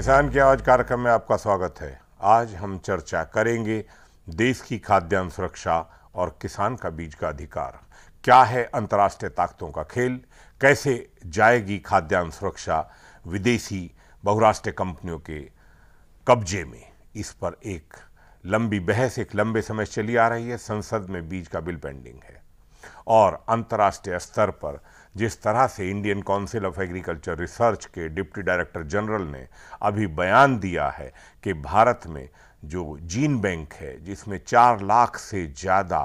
किसान के आवाज कार्यक्रम में आपका स्वागत है आज हम चर्चा करेंगे देश की खाद्यान्न सुरक्षा और किसान का बीज का अधिकार क्या है अंतर्राष्ट्रीय ताकतों का खेल कैसे जाएगी खाद्यान्न सुरक्षा विदेशी बहुराष्ट्रीय कंपनियों के कब्जे में इस पर एक लंबी बहस एक लंबे समय चली आ रही है संसद में बीज का बिल पेंडिंग है और अंतर्राष्ट्रीय स्तर पर जिस तरह से Indian Council of Agriculture Research के डिप्टी डायरेक्टर जनरल ने अभी बयान दिया है कि भारत में जो जीन बैंक है जिसमें चार लाख से ज़्यादा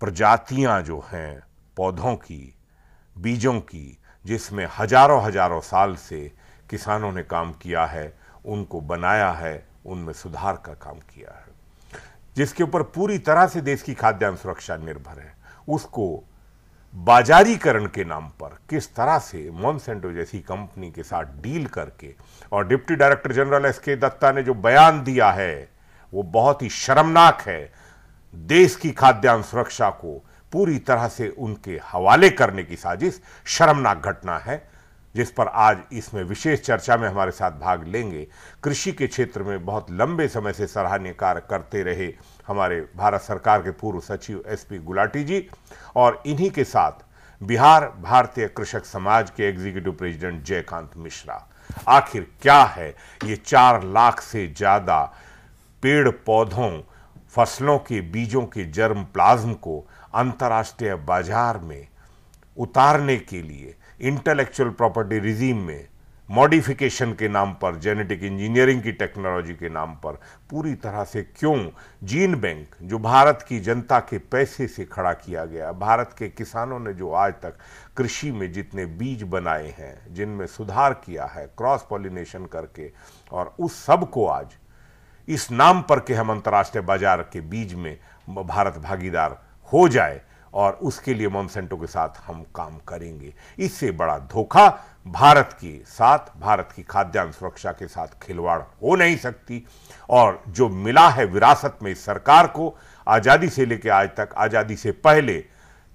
प्रजातियां जो हैं पौधों की बीजों की जिसमें हजारों हजारों साल से किसानों ने काम किया है उनको बनाया है उनमें सुधार का काम किया है जिसके ऊपर पूरी तरह से देश की खाद्यान्न सुरक्षा निर्भर है उसको बाजारीकरण के नाम पर किस तरह से मॉनसेंटो जैसी कंपनी के साथ डील करके और deputy director general S K Dutta ने जो बयान दिया है वो बहुत ही शर्मनाक है देश की खाद्यान्न सुरक्षा को पूरी तरह से उनके हवाले करने की साजिश शर्मनाक घटना है जिस पर आज इसमें विशेष चर्चा में हमारे साथ भाग लेंगे कृषि के क्षेत्र में बहुत लंबे समय से सराहनीय कार्य करते रहे हमारे भारत सरकार के पूर्व सचिव एसपी गुलाटी जी और इन्हीं के साथ बिहार भारतीय कृषक समाज के एग्जीक्यूटिव प्रेसिडेंट जयकांत मिश्रा आखिर क्या है ये चार लाख से ज़्यादा पेड़ पौधों फसलों के बीजों के जर्म प्लाज्म को अंतर्राष्ट्रीय बाजार में उतारने के लिए इंटेलेक्चुअल प्रॉपर्टी रिजीम में मॉडिफिकेशन के नाम पर जेनेटिक इंजीनियरिंग की टेक्नोलॉजी के नाम पर पूरी तरह से क्यों जीन बैंक जो भारत की जनता के पैसे से खड़ा किया गया भारत के किसानों ने जो आज तक कृषि में जितने बीज बनाए हैं जिनमें सुधार किया है क्रॉस पॉलिनेशन करके और उस सब को आज इस नाम पर के हम अंतर्राष्ट्रीय बाजार के बीज में भारत भागीदार हो जाए और उसके लिए मोनसेंटो के साथ हम काम करेंगे इससे बड़ा धोखा भारत के साथ भारत की खाद्यान्न सुरक्षा के साथ खिलवाड़ हो नहीं सकती और जो मिला है विरासत में सरकार को आज़ादी से लेकर आज तक आज़ादी से पहले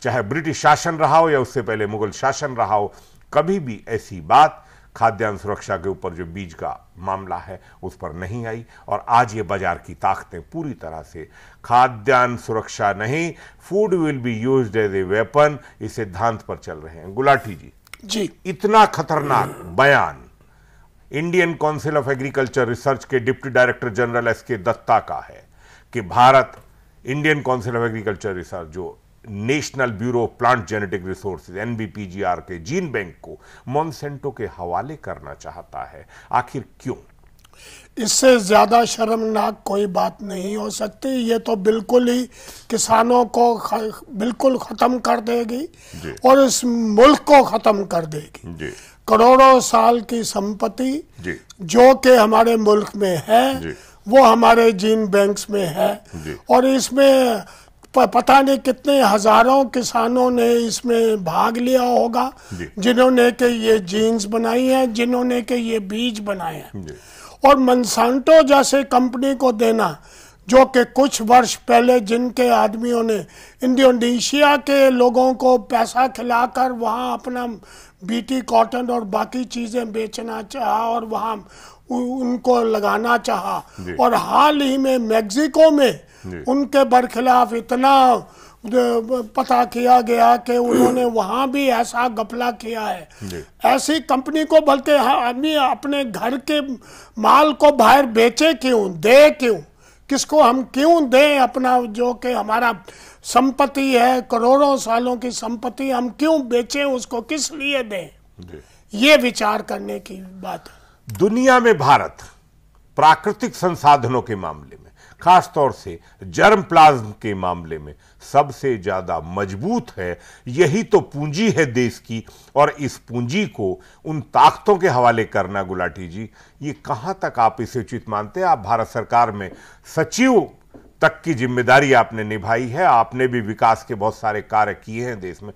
चाहे ब्रिटिश शासन रहा हो या उससे पहले मुगल शासन रहा हो कभी भी ऐसी बात खाद्यान्न सुरक्षा के ऊपर जो बीज का मामला है उस पर नहीं आई और आज ये बाजार की ताकतें पूरी तरह से खाद्यान्न सुरक्षा नहीं food will be use as a weapon इस सिद्धांत पर चल रहे हैं गुलाटी जी जी इतना खतरनाक बयान Indian Council of Agriculture Research के deputy director general S K Datta का है कि Bharat Indian Council of Agriculture Research जो national bureau of plant genetic resources NBPGR के जीन बैंक को मॉन्सेंटो के हवाले करना चाहता है आखिर क्यों इससे ज़्यादा शर्मनाक कोई बात नहीं हो सकती ये तो बिल्कुल ही किसानों को ख, बिल्कुल ख़त्म कर देगी और इस मुल्क को ख़त्म कर देगी करोड़ों साल की संपत्ति जो के हमारे मुल्क में है वो हमारे जीन बैंक्स में है और इसमें पता नहीं कितने हजारों किसानों ने इसमें भाग लिया होगा जिन्होंने के ये जीन्स बनाई हैं जिन्होंने के ये बीज बनाए हैं और मनसांटो जैसे कंपनी को देना जो कि कुछ वर्ष पहले जिनके आदमियों ने इंडोनेशिया के लोगों को पैसा खिलाकर वहाँ अपना बीटी कॉटन और बाकी चीज़ें बेचना चाहा और वहाँ उनको लगाना चाहा और हाल ही में मेक्सिको में उनके बरखिलाफ इतना पता किया गया कि उन्होंने वहाँ भी ऐसा गपला किया है ऐसी कंपनी को बल्कि आदमी अपने घर के माल को बाहर बेचे क्यों दे क्यों किसको हम क्यों दें अपना जो कि हमारा संपत्ति है करोड़ों सालों की संपत्ति हम क्यों बेचें उसको किस लिए दें ये विचार करने की बात है दुनिया में भारत प्राकृतिक संसाधनों के मामले में खास तौर से जर्म प्लाज्म के मामले में सबसे ज़्यादा मजबूत है यही तो पूंजी है देश की और इस पूंजी को उन ताकतों के हवाले करना गुलाटी जी ये कहाँ तक आप इसे उचित मानते हैं आप भारत सरकार में सचिव तक की जिम्मेदारी आपने निभाई है आपने भी विकास के बहुत सारे कार्य किए हैं देश में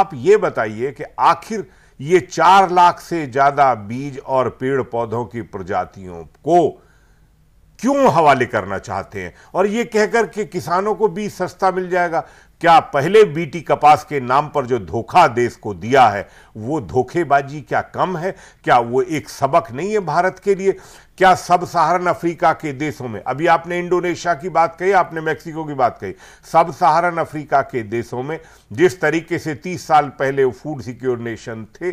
आप ये बताइए कि आखिर ये चार लाख से ज़्यादा बीज और पेड़ पौधों की प्रजातियों को क्यों हवाले करना चाहते हैं और ये कहकर के किसानों को बीज सस्ता मिल जाएगा क्या पहले बीटी कपास के नाम पर जो धोखा देश को दिया है वो धोखेबाजी क्या कम है क्या वो एक सबक नहीं है भारत के लिए क्या सब सहारन अफ्रीका के देशों में अभी आपने इंडोनेशिया की बात कही आपने मैक्सिको की बात कही सब सहारन अफ्रीका के देशों में जिस तरीके से 30 साल पहले वो फूड सिक्योर नेशन थे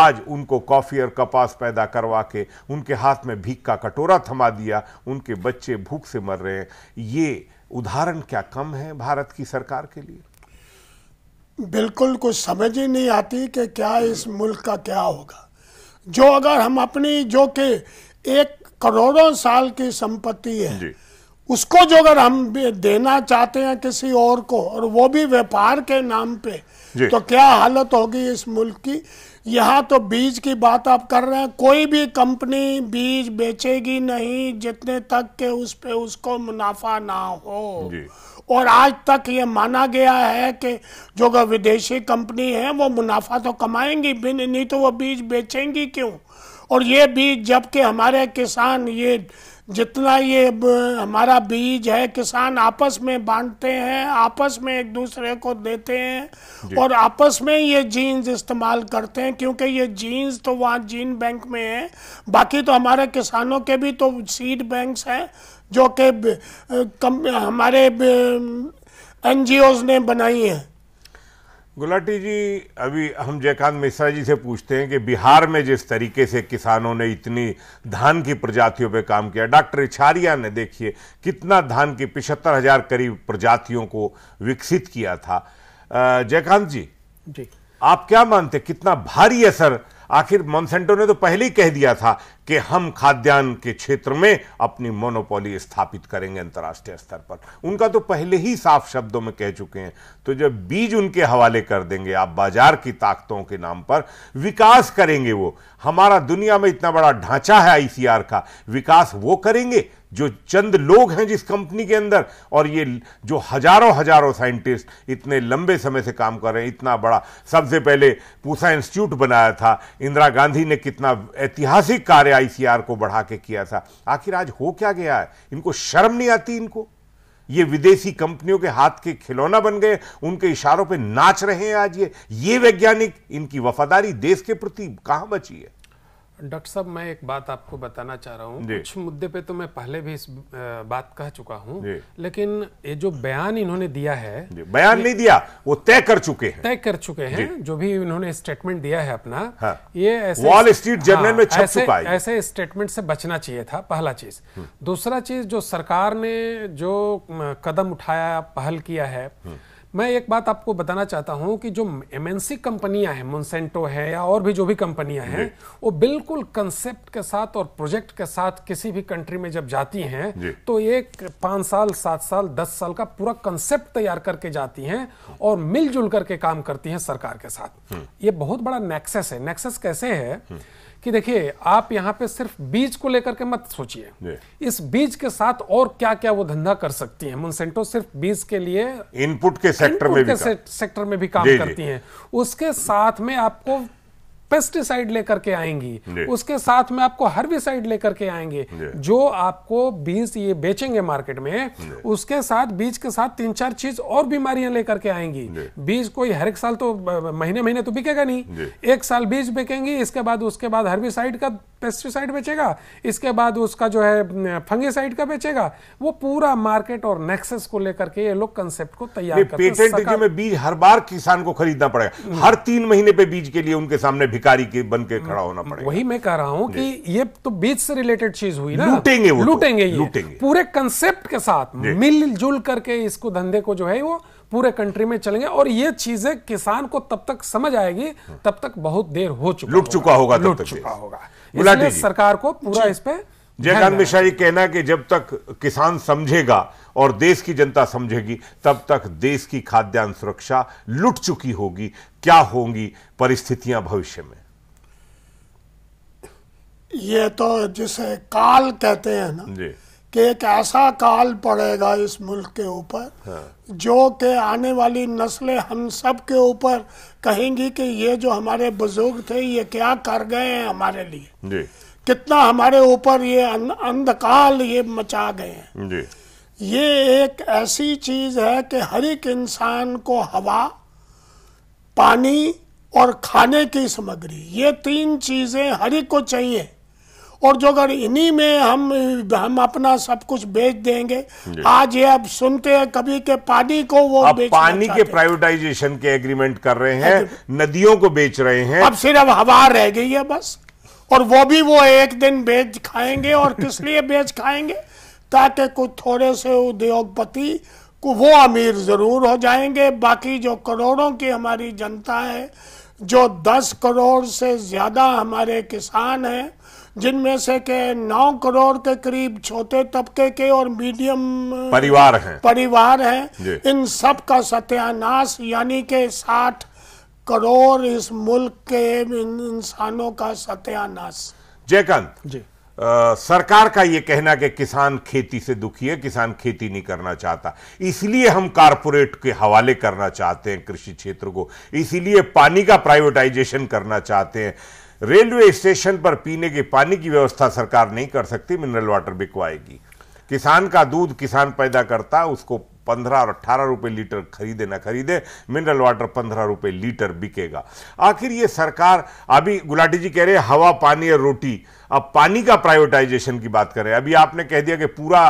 आज उनको कॉफ़ी और कपास पैदा करवा के उनके हाथ में भीख का कटोरा थमा दिया उनके बच्चे भूख से मर रहे हैं ये उदाहरण क्या कम है भारत की सरकार के लिए बिल्कुल कुछ समझ ही नहीं आती कि क्या इस मुल्क का क्या होगा जो अगर हम अपनी जो कि एक करोड़ों साल की संपत्ति है उसको जो अगर हम देना चाहते हैं किसी और को और वो भी व्यापार के नाम पे तो क्या हालत होगी इस मुल्क की यहाँ तो बीज की बात आप कर रहे हैं कोई भी कंपनी बीज बेचेगी नहीं जितने तक के उस पे उसको मुनाफा ना हो और आज तक ये माना गया है कि जो विदेशी कंपनी है वो मुनाफा तो कमाएंगी नहीं तो वो बीज बेचेंगी क्यों और ये बीज जबकि हमारे किसान ये जितना ये हमारा बीज है किसान आपस में बांटते हैं आपस में एक दूसरे को देते हैं और आपस में ये जीन्स इस्तेमाल करते हैं क्योंकि ये जीन्स तो वहाँ जीन बैंक में है बाकी तो हमारे किसानों के भी तो सीड बैंक्स हैं जो कि हमारे एन ने बनाई हैं गुलाटी जी अभी हम जयकांत मिश्रा जी से पूछते हैं कि बिहार में जिस तरीके से किसानों ने इतनी धान की प्रजातियों पे काम किया डॉक्टर इछारिया ने देखिए कितना धान की पिछहत्तर हजार करीब प्रजातियों को विकसित किया था जयकांत जी जी आप क्या मानते कितना भारी असर आखिर मॉन्सेंटो ने तो पहले ही कह दिया था कि हम खाद्यान्न के क्षेत्र में अपनी मोनोपोली स्थापित करेंगे अंतर्राष्ट्रीय स्तर पर उनका तो पहले ही साफ शब्दों में कह चुके हैं तो जब बीज उनके हवाले कर देंगे आप बाजार की ताकतों के नाम पर विकास करेंगे वो हमारा दुनिया में इतना बड़ा ढांचा है आईसीआर का विकास वो करेंगे जो चंद लोग हैं जिस कंपनी के अंदर और ये जो हजारों हजारों साइंटिस्ट इतने लंबे समय से काम कर रहे हैं इतना बड़ा सबसे पहले पूसा इंस्टीट्यूट बनाया था इंदिरा गांधी ने कितना ऐतिहासिक कार्य आईसीआर को बढ़ा के किया था आखिर आज हो क्या गया है इनको शर्म नहीं आती इनको ये विदेशी कंपनियों के हाथ के खिलौना बन गए उनके इशारों पर नाच रहे हैं आज ये ये वैज्ञानिक इनकी वफादारी देश के प्रति कहाँ बची है डॉक्टर साहब मैं एक बात आपको बताना चाह रहा हूँ कुछ मुद्दे पे तो मैं पहले भी इस बात कह चुका हूँ लेकिन ये जो बयान इन्होंने दिया है बयान नहीं दिया वो तय कर चुके हैं तय कर चुके हैं जो भी इन्होंने स्टेटमेंट दिया है अपना हाँ। ये ऐसे वॉल स्ट्रीट जर्नल हाँ, में छप ऐसे, चुका है ऐसे स्टेटमेंट से बचना चाहिए था पहला चीज हम्म। दूसरा चीज जो सरकार ने जो कदम उठाया पहल किया है हम्म। मैं एक बात आपको बताना चाहता हूं कि जो एमएनसी कंपनियां हैं मोनसेंटो है या और भी जो भी कंपनियां हैं वो बिल्कुल कंसेप्ट के साथ और प्रोजेक्ट के साथ किसी भी कंट्री में जब जाती हैं तो एक पाँच साल सात साल दस साल का पूरा कंसेप्ट तैयार करके जाती हैं और मिलजुल करके काम करती हैं सरकार के साथ हम्म। ये बहुत बड़ा नेक्सेस है नेक्सेस कैसे है हम्म। कि देखिए आप यहाँ पे सिर्फ बीज को लेकर के मत सोचिए इस बीज के साथ और क्या क्या वो धंधा कर सकती है मुनसेंटो सिर्फ बीज के लिए इनपुट के सेक्टर में भी सेक्टर में भी काम करती हैं उसके साथ में आपको पेस्टिसाइड लेकर के आएंगी उसके साथ में आपको हर्बिसाइड लेकर के आएंगे जो आपको बीज ये बेचेंगे मार्केट में उसके साथ बीज के साथ तीन चार चीज और बीमारियां लेकर के आएंगी बीज कोई हर एक साल तो महीने महीने तो बिकेगा नहीं एक साल बीज बिकेंगी इसके बाद उसके बाद हर्बिसाइड का पेस्टिसाइड बेचेगा इसके बाद उसका जो है फंगिसाइड का बेचेगा वो पूरा मार्केट और नेक्सेस को लेकर के ये लोग कंसेप्ट को तैयार करते पेटेंट सका... में बीज हर बार किसान को खरीदना पड़ेगा हम्म। हर तीन महीने पे बीज के लिए उनके सामने भिकारी के बन के खड़ा होना हम्म। पड़ेगा वही मैं कह रहा हूँ कि ये तो बीज से रिलेटेड चीज हुई ना लूटेंगे वो तो। लूटेंगे ये लूटेंगे पूरे कंसेप्ट के साथ मिलजुल करके इसको धंधे को जो है वो पूरे कंट्री में चलेंगे और ये चीजें किसान को तब तक समझ आएगी हम्म। तब तक बहुत देर हो चुका लुट चुका होगा लुट चुका होगा इसलिए सरकार को पूरा इस पे जयकांत मिश्रा जी कहना कि जब तक किसान समझेगा और देश की जनता समझेगी तब तक देश की खाद्यान्न सुरक्षा लुट चुकी होगी क्या होंगी परिस्थितियां भविष्य में ये तो जिसे काल कहते हैं ना जी कि एक ऐसा काल पड़ेगा इस मुल्क के ऊपर हाँ। जो कि आने वाली नस्लें हम सब के ऊपर कहेंगी कि ये जो हमारे बुजुर्ग थे ये क्या कर गए हैं हमारे लिए जी। कितना हमारे ऊपर ये अं-, अंधकाल ये मचा गए हैं जी। ये एक ऐसी चीज है कि हर एक इंसान को हवा पानी और खाने की सामग्री ये तीन चीजें हर एक को चाहिए और जो अगर इन्हीं में हम हम अपना सब कुछ बेच देंगे आज ये अब सुनते हैं कभी के पानी को वो अब पानी के प्राइवेटाइजेशन के एग्रीमेंट कर रहे हैं हाँ नदियों को बेच रहे हैं अब सिर्फ हवा रह गई है बस और वो भी वो एक दिन बेच खाएंगे और किस लिए बेच खाएंगे ताकि कुछ थोड़े से उद्योगपति को वो अमीर ज़रूर हो जाएंगे बाकी जो करोड़ों की हमारी जनता है जो 10 करोड़ से ज़्यादा हमारे किसान हैं जिनमें से के 9 करोड़ के करीब छोटे तबके के और मीडियम परिवार हैं परिवार हैं इन सब का सत्यानाश यानी के साठ करोड़ इस मुल्क के इंसानों का सत्यानाश जयकांत जी आ, सरकार का ये कहना कि किसान खेती से दुखी है किसान खेती नहीं करना चाहता इसलिए हम कारपोरेट के हवाले करना चाहते हैं कृषि क्षेत्र को इसीलिए पानी का प्राइवेटाइजेशन करना चाहते हैं रेलवे स्टेशन पर पीने के पानी की व्यवस्था सरकार नहीं कर सकती मिनरल वाटर बिकवाएगी किसान का दूध किसान पैदा करता उसको पंद्रह और अट्ठारह रुपए लीटर खरीदे ना खरीदे मिनरल वाटर पंद्रह रुपए लीटर बिकेगा आखिर ये सरकार अभी गुलाटी जी कह रहे हैं हवा पानी और रोटी अब पानी का प्राइवेटाइजेशन की बात करें अभी आपने कह दिया कि पूरा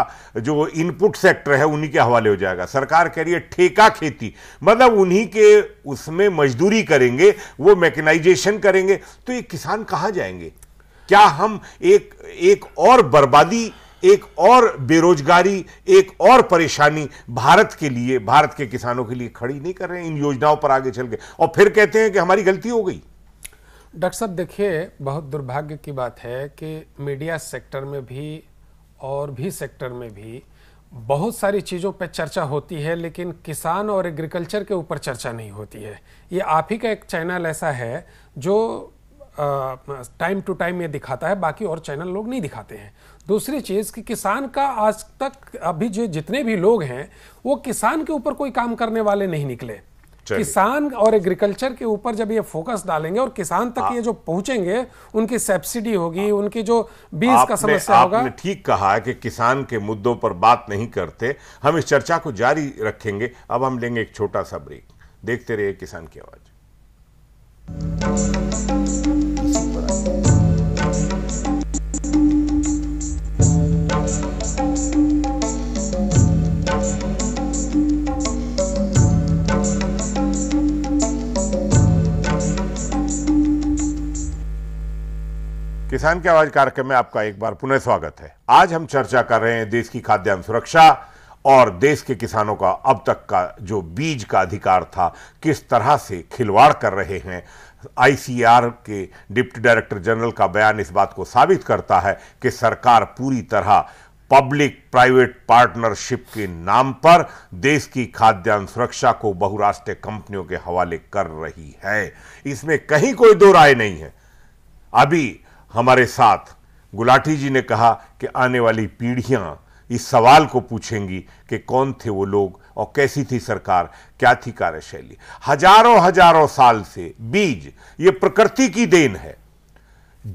जो इनपुट सेक्टर है उन्हीं के हवाले हो जाएगा सरकार कह रही है ठेका खेती मतलब उन्हीं के उसमें मजदूरी करेंगे वो मैकेनाइजेशन करेंगे तो ये किसान कहाँ जाएंगे क्या हम एक एक और बर्बादी एक और बेरोजगारी एक और परेशानी भारत के लिए भारत के किसानों के लिए खड़ी नहीं कर रहे हैं इन योजनाओं पर आगे चल गए और फिर कहते हैं कि हमारी गलती हो गई डॉक्टर साहब देखिए बहुत दुर्भाग्य की बात है कि मीडिया सेक्टर में भी और भी सेक्टर में भी बहुत सारी चीज़ों पर चर्चा होती है लेकिन किसान और एग्रीकल्चर के ऊपर चर्चा नहीं होती है ये आप ही का एक चैनल ऐसा है जो टाइम टू टाइम ये दिखाता है बाकी और चैनल लोग नहीं दिखाते हैं दूसरी चीज़ कि किसान का आज तक अभी जो जितने भी लोग हैं वो किसान के ऊपर कोई काम करने वाले नहीं निकले किसान और एग्रीकल्चर के ऊपर जब ये फोकस डालेंगे और किसान तक आ, हाँ। ये जो पहुंचेंगे उनकी सब्सिडी होगी हाँ। उनकी जो बीज का समस्या होगा आपने ठीक कहा है कि किसान के मुद्दों पर बात नहीं करते हम इस चर्चा को जारी रखेंगे अब हम लेंगे एक छोटा सा ब्रेक देखते रहिए किसान की आवाज़ किसान की आवाज कार्यक्रम में आपका एक बार पुनः स्वागत है आज हम चर्चा कर रहे हैं देश की खाद्यान्न सुरक्षा और देश के किसानों का अब तक का जो बीज का अधिकार था किस तरह से खिलवाड़ कर रहे हैं आईसीआर के डिप्टी डायरेक्टर जनरल का बयान इस बात को साबित करता है कि सरकार पूरी तरह पब्लिक प्राइवेट पार्टनरशिप के नाम पर देश की खाद्यान्न सुरक्षा को बहुराष्ट्रीय कंपनियों के हवाले कर रही है इसमें कहीं कोई दो राय नहीं है अभी हमारे साथ गुलाटी जी ने कहा कि आने वाली पीढ़ियां इस सवाल को पूछेंगी कि कौन थे वो लोग और कैसी थी सरकार क्या थी कार्यशैली हजारों हजारों साल से बीज ये प्रकृति की देन है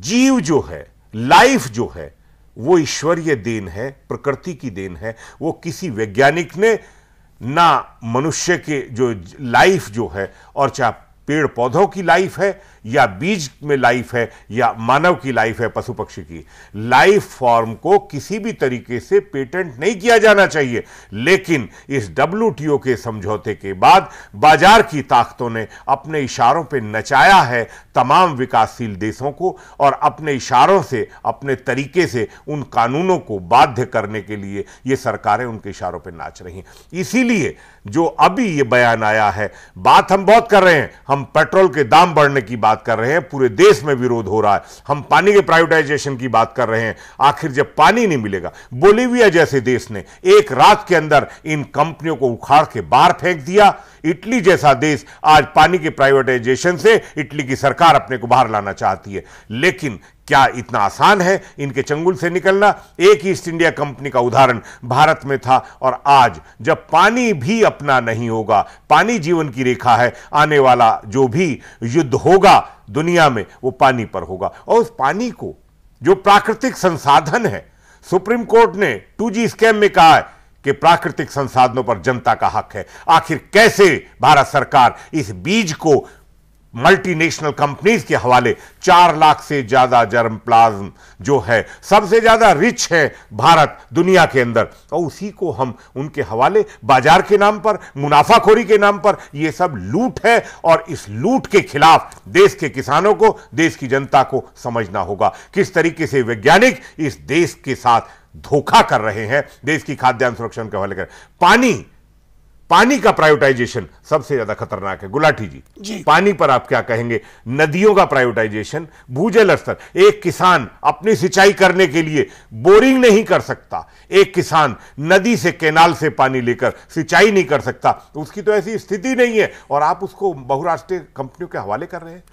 जीव जो है लाइफ जो है वो ईश्वरीय देन है प्रकृति की देन है वो किसी वैज्ञानिक ने ना मनुष्य के जो लाइफ जो है और चाहे पेड़ पौधों की लाइफ है या बीज में लाइफ है या मानव की लाइफ है पशु पक्षी की लाइफ फॉर्म को किसी भी तरीके से पेटेंट नहीं किया जाना चाहिए लेकिन इस डब्ल्यू के समझौते के बाद बाजार की ताकतों ने अपने इशारों पर नचाया है तमाम विकासशील देशों को और अपने इशारों से अपने तरीके से उन कानूनों को बाध्य करने के लिए ये सरकारें उनके इशारों पर नाच रही हैं इसीलिए जो अभी ये बयान आया है बात हम बहुत कर रहे हैं हम पेट्रोल के दाम बढ़ने की बात बात कर रहे हैं पूरे देश में विरोध हो रहा है हम पानी के प्राइवेटाइजेशन की बात कर रहे हैं आखिर जब पानी नहीं मिलेगा बोलीविया जैसे देश ने एक रात के अंदर इन कंपनियों को उखाड़ के बाहर फेंक दिया इटली जैसा देश आज पानी के प्राइवेटाइजेशन से इटली की सरकार अपने को बाहर लाना चाहती है लेकिन क्या इतना आसान है इनके चंगुल से निकलना एक ईस्ट इंडिया कंपनी का उदाहरण भारत में था और आज जब पानी भी अपना नहीं होगा पानी जीवन की रेखा है आने वाला जो भी युद्ध होगा दुनिया में वो पानी पर होगा और उस पानी को जो प्राकृतिक संसाधन है सुप्रीम कोर्ट ने टू जी स्कैम में कहा है कि प्राकृतिक संसाधनों पर जनता का हक है आखिर कैसे भारत सरकार इस बीज को मल्टीनेशनल कंपनीज के हवाले चार लाख से ज्यादा जर्म प्लाज्म जो है सबसे ज्यादा रिच है भारत दुनिया के अंदर और उसी को हम उनके हवाले बाजार के नाम पर मुनाफाखोरी के नाम पर यह सब लूट है और इस लूट के खिलाफ देश के किसानों को देश की जनता को समझना होगा किस तरीके से वैज्ञानिक इस देश के साथ धोखा कर रहे हैं देश की खाद्यान्न सुरक्षा के हवाले कर पानी पानी का प्रायोटाइजेशन सबसे ज्यादा खतरनाक है गुलाटी जी, जी पानी पर आप क्या कहेंगे नदियों का प्रायोटाइजेशन भूजल स्तर एक किसान अपनी सिंचाई करने के लिए बोरिंग नहीं कर सकता एक किसान नदी से केनाल से पानी लेकर सिंचाई नहीं कर सकता उसकी तो ऐसी स्थिति नहीं है और आप उसको बहुराष्ट्रीय कंपनियों के हवाले कर रहे हैं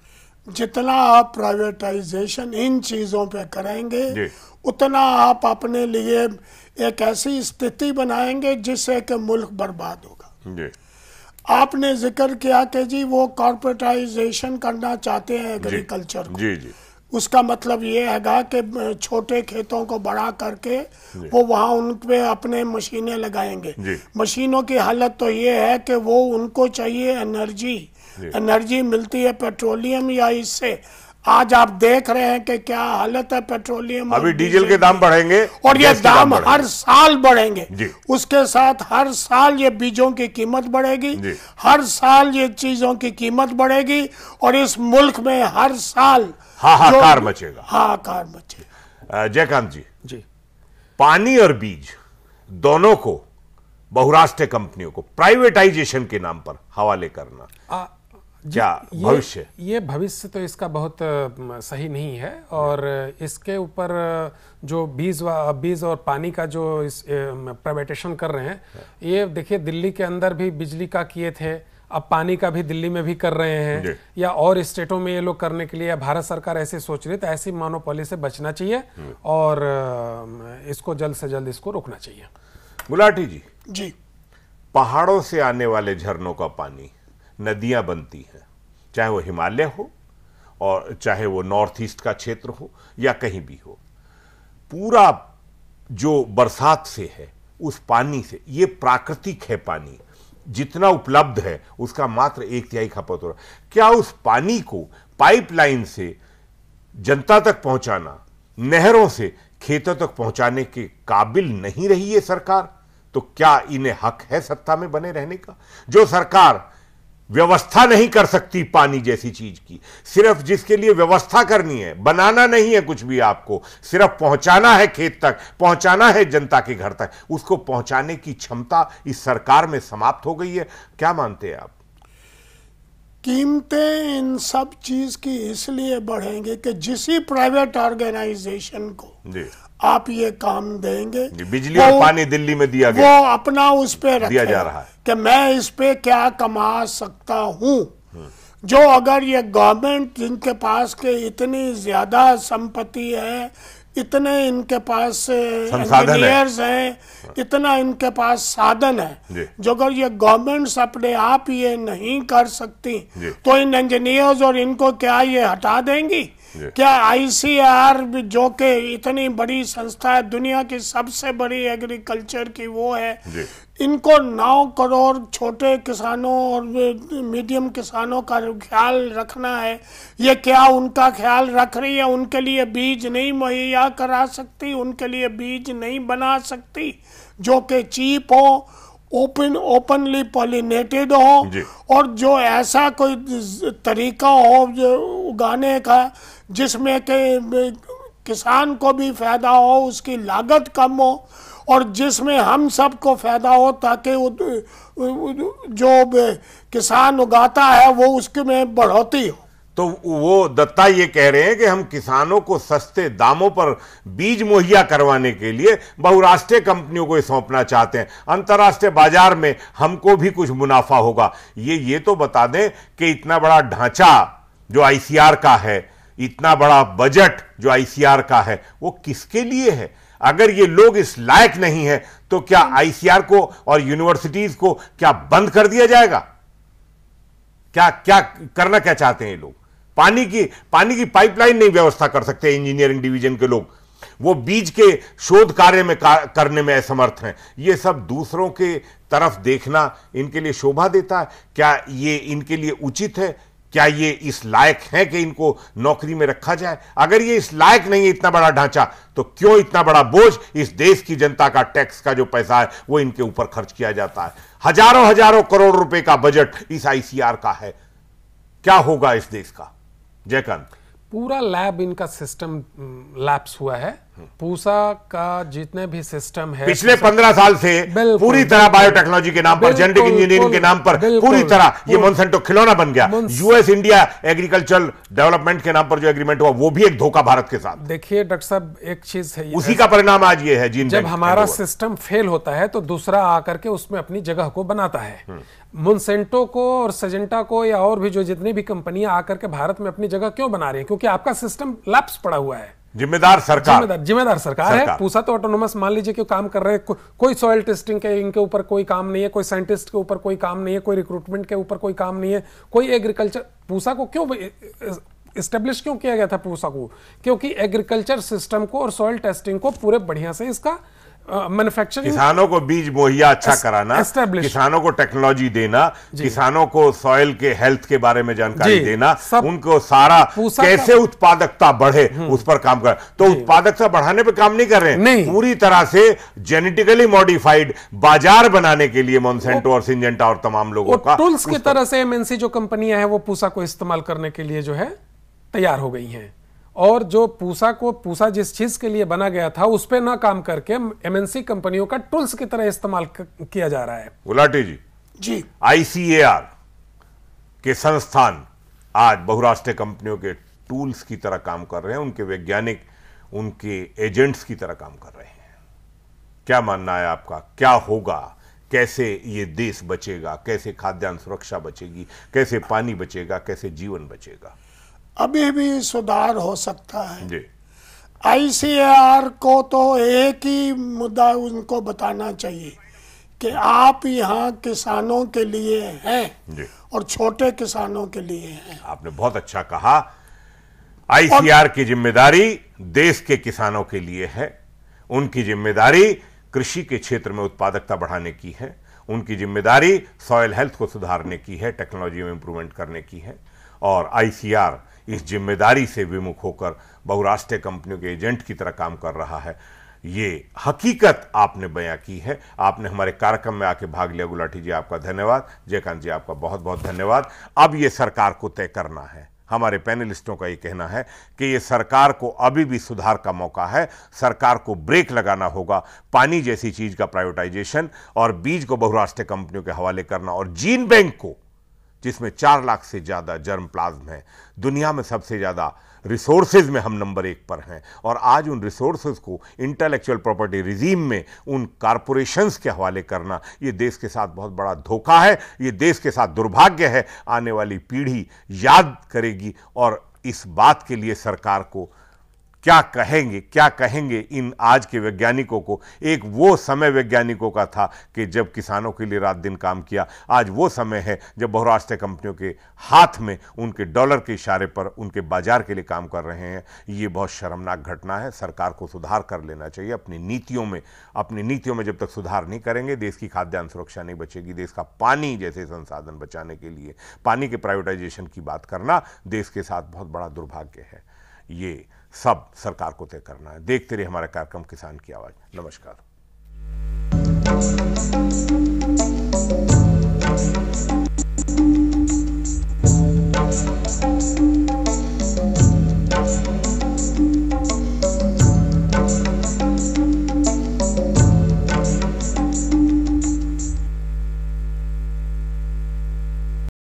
जितना आप प्राइवेटाइजेशन इन चीज़ों पे करेंगे उतना आप अपने लिए एक ऐसी स्थिति बनाएंगे जिससे कि मुल्क बर्बाद होगा आपने जिक्र किया कि जी वो कॉर्पोरेटाइजेशन करना चाहते हैं एग्रीकल्चर को जी जी उसका मतलब ये हैगा कि छोटे खेतों को बड़ा करके वो वहाँ उन पे अपने मशीनें लगाएंगे मशीनों की हालत तो ये है कि वो उनको चाहिए एनर्जी एनर्जी मिलती है पेट्रोलियम या इससे आज आप देख रहे हैं कि क्या हालत है पेट्रोलियम अभी डीजल के दाम बढ़ेंगे और ये दाम, दाम हर साल बढ़ेंगे उसके साथ हर साल ये बीजों की कीमत बढ़ेगी हर साल ये चीजों की कीमत बढ़ेगी और इस मुल्क में हर साल हाहाकार मचेगा हाहाकार मचेगा जयकांत जी जी पानी और बीज दोनों को बहुराष्ट्रीय कंपनियों को प्राइवेटाइजेशन के नाम पर हवाले करना क्या भविष्य ये भविष्य तो इसका बहुत सही नहीं है और इसके ऊपर जो बीज बीज और पानी का जो इस प्राइवेटेशन कर रहे हैं ये देखिए दिल्ली के अंदर भी बिजली का किए थे अब पानी का भी दिल्ली में भी कर रहे हैं या और स्टेटों में ये लोग करने के लिए भारत सरकार ऐसे सोच रही है तो ऐसी मानोपोली से बचना चाहिए हम्म। और इसको जल्द से जल्द इसको रोकना चाहिए गुलाटी जी जी पहाड़ों से आने वाले झरनों का पानी नदियां बनती हैं चाहे वो हिमालय हो और चाहे वो नॉर्थ ईस्ट का क्षेत्र हो या कहीं भी हो पूरा जो बरसात से है उस पानी से ये प्राकृतिक है पानी जितना उपलब्ध है उसका मात्र एक तिहाई खपत हो रहा क्या उस पानी को पाइपलाइन से जनता तक पहुंचाना नहरों से खेतों तक पहुंचाने के काबिल नहीं रही है सरकार तो क्या इन्हें हक है सत्ता में बने रहने का जो सरकार व्यवस्था नहीं कर सकती पानी जैसी चीज की सिर्फ जिसके लिए व्यवस्था करनी है बनाना नहीं है कुछ भी आपको सिर्फ पहुंचाना है खेत तक पहुंचाना है जनता के घर तक उसको पहुंचाने की क्षमता इस सरकार में समाप्त हो गई है क्या मानते हैं आप कीमतें इन सब चीज की इसलिए बढ़ेंगे कि जिस प्राइवेट ऑर्गेनाइजेशन को आप ये काम देंगे बिजली और पानी दिल्ली में दिया गया वो अपना उस पर दिया जा रहा है कि मैं इस पे क्या कमा सकता हूँ जो अगर ये गवर्नमेंट जिनके पास के इतनी ज्यादा संपत्ति है इतने इनके पास इंजीनियर्स हैं इतना इनके पास साधन है जो अगर ये गवर्नमेंट्स अपने आप ये नहीं कर सकती तो इन इंजीनियर्स और इनको क्या ये हटा देंगी क्या आईसीआर जो के इतनी बड़ी संस्था है दुनिया की सबसे बड़ी एग्रीकल्चर की वो है इनको नौ करोड़ छोटे किसानों और मीडियम किसानों का ख्याल रखना है ये क्या उनका ख्याल रख रही है उनके लिए बीज नहीं मुहैया करा सकती उनके लिए बीज नहीं बना सकती जो के चीप हो ओपन ओपनली पॉलिनेटेड हो और जो ऐसा कोई तरीका हो जो उगाने का जिसमें के किसान को भी फ़ायदा हो उसकी लागत कम हो और जिसमें हम सब को फ़ायदा हो ताकि जो किसान उगाता है वो उसके में बढ़ोतरी हो तो वो दत्ता ये कह रहे हैं कि हम किसानों को सस्ते दामों पर बीज मुहैया करवाने के लिए बहुराष्ट्रीय कंपनियों को सौंपना चाहते हैं अंतर्राष्ट्रीय बाजार में हमको भी कुछ मुनाफा होगा ये ये तो बता दें कि इतना बड़ा ढांचा जो आईसीआर का है इतना बड़ा बजट जो आईसीआर का है वो किसके लिए है अगर ये लोग इस लायक नहीं है तो क्या आईसीआर को और यूनिवर्सिटीज को क्या बंद कर दिया जाएगा क्या क्या करना क्या चाहते हैं ये लोग पानी की पानी की पाइपलाइन नहीं व्यवस्था कर सकते इंजीनियरिंग डिवीजन के लोग वो बीज के शोध कार्य में करने में असमर्थ हैं ये सब दूसरों के तरफ देखना इनके लिए शोभा देता है क्या ये इनके लिए उचित है क्या ये इस लायक है कि इनको नौकरी में रखा जाए अगर ये इस लायक नहीं है इतना बड़ा ढांचा तो क्यों इतना बड़ा बोझ इस देश की जनता का टैक्स का जो पैसा है वो इनके ऊपर खर्च किया जाता है हजारों हजारों करोड़ रुपए का बजट इस आईसीआर का है क्या होगा इस देश का जयकांत पूरा लैब इनका सिस्टम लैप्स हुआ है पूसा का जितने भी सिस्टम है पिछले पंद्रह साल से पूरी तरह बायोटेक्नोलॉजी के नाम पर जेनेटिक इंजीनियरिंग के नाम पर पूरी तरह ये मोनसेंटो खिलौना बन गया यूएस इंडिया एग्रीकल्चर डेवलपमेंट के नाम पर जो एग्रीमेंट हुआ वो भी एक धोखा भारत के साथ देखिए डॉक्टर साहब एक चीज है उसी का परिणाम आज ये है जी जब हमारा सिस्टम फेल होता है तो दूसरा आकर के उसमें अपनी जगह को बनाता है मुनसेंटो हम्म। को और सजेंटा को या और भी जो जितनी भी कंपनियां आकर के भारत में अपनी जगह क्यों बना रही है क्योंकि आपका सिस्टम लैप्स पड़ा हुआ है जिम्मेदार सरकार जिम्मेदार जिम्मेदार सरकार, सरकार है पूसा तो ऑटोनोमस मान लीजिए कि काम कर रहे हैं को, कोई सॉयल टेस्टिंग के इनके ऊपर कोई काम नहीं है कोई साइंटिस्ट के ऊपर कोई काम नहीं है कोई रिक्रूटमेंट के ऊपर कोई काम नहीं है कोई एग्रीकल्चर पूसा को क्यों इस्टेब्लिश क्यों किया गया था पूसा को क्योंकि एग्रीकल्चर सिस्टम को और सॉयल टेस्टिंग को पूरे बढ़िया से इसका मैन्युफैक्चरिंग uh, किसानों को बीज मुहैया अच्छा एस, कराना किसानों को टेक्नोलॉजी देना किसानों को सॉयल के हेल्थ के बारे में जानकारी देना उनको सारा कैसे उत्पादकता बढ़े हम्म। उस पर काम कर तो उत्पादकता बढ़ाने पर काम नहीं कर रहे नहीं पूरी तरह से जेनेटिकली मॉडिफाइड बाजार बनाने के लिए मोनसेंटो और सिंजेंटा और तमाम लोगों का टूल्स की तो- तरह से एमएनसी जो कंपनियां हैं वो पूसा को इस्तेमाल करने के लिए जो है तैयार हो गई हैं और जो पूसा को पूसा जिस चीज के लिए बना गया था उस पर ना काम करके एमएनसी कंपनियों का टूल्स की तरह इस्तेमाल किया जा रहा है गुलाटी जी जी आईसीएआर के संस्थान आज बहुराष्ट्रीय कंपनियों के टूल्स की तरह काम कर रहे हैं उनके वैज्ञानिक उनके एजेंट्स की तरह काम कर रहे हैं क्या मानना है आपका क्या होगा कैसे ये देश बचेगा कैसे खाद्यान्न सुरक्षा बचेगी कैसे पानी बचेगा कैसे जीवन बचेगा अभी भी सुधार हो सकता है आईसीएआर को तो एक ही मुद्दा उनको बताना चाहिए कि आप यहाँ किसानों के लिए हैं और छोटे किसानों के लिए हैं आपने बहुत अच्छा कहा आईसीआर की जिम्मेदारी देश के किसानों के लिए है उनकी जिम्मेदारी कृषि के क्षेत्र में उत्पादकता बढ़ाने की है उनकी जिम्मेदारी सॉयल हेल्थ को सुधारने की है टेक्नोलॉजी में इंप्रूवमेंट करने की है और आईसीआर इस जिम्मेदारी से विमुख होकर बहुराष्ट्रीय कंपनियों के एजेंट की तरह काम कर रहा है ये हकीकत आपने बयां की है आपने हमारे कार्यक्रम में आके भाग लिया गुलाटी जी आपका धन्यवाद जयकांत जी आपका बहुत बहुत धन्यवाद अब ये सरकार को तय करना है हमारे पैनलिस्टों का ये कहना है कि ये सरकार को अभी भी सुधार का मौका है सरकार को ब्रेक लगाना होगा पानी जैसी चीज का प्राइवेटाइजेशन और बीज को बहुराष्ट्रीय कंपनियों के हवाले करना और जीन बैंक को जिसमें चार लाख से ज़्यादा जर्म प्लाज्म है दुनिया में सबसे ज़्यादा रिसोर्सेज में हम नंबर एक पर हैं और आज उन रिसोर्सेज को इंटेलेक्चुअल प्रॉपर्टी रिजीम में उन कारपोरेशंस के हवाले करना ये देश के साथ बहुत बड़ा धोखा है ये देश के साथ दुर्भाग्य है आने वाली पीढ़ी याद करेगी और इस बात के लिए सरकार को क्या कहेंगे क्या कहेंगे इन आज के वैज्ञानिकों को एक वो समय वैज्ञानिकों का था कि जब किसानों के लिए रात दिन काम किया आज वो समय है जब बहुराष्ट्रीय कंपनियों के हाथ में उनके डॉलर के इशारे पर उनके बाजार के लिए काम कर रहे हैं ये बहुत शर्मनाक घटना है सरकार को सुधार कर लेना चाहिए अपनी नीतियों में अपनी नीतियों में जब तक सुधार नहीं करेंगे देश की खाद्यान्न सुरक्षा नहीं बचेगी देश का पानी जैसे संसाधन बचाने के लिए पानी के प्राइवेटाइजेशन की बात करना देश के साथ बहुत बड़ा दुर्भाग्य है ये सब सरकार को तय करना है देखते रहे हमारा कार्यक्रम किसान की आवाज़ नमस्कार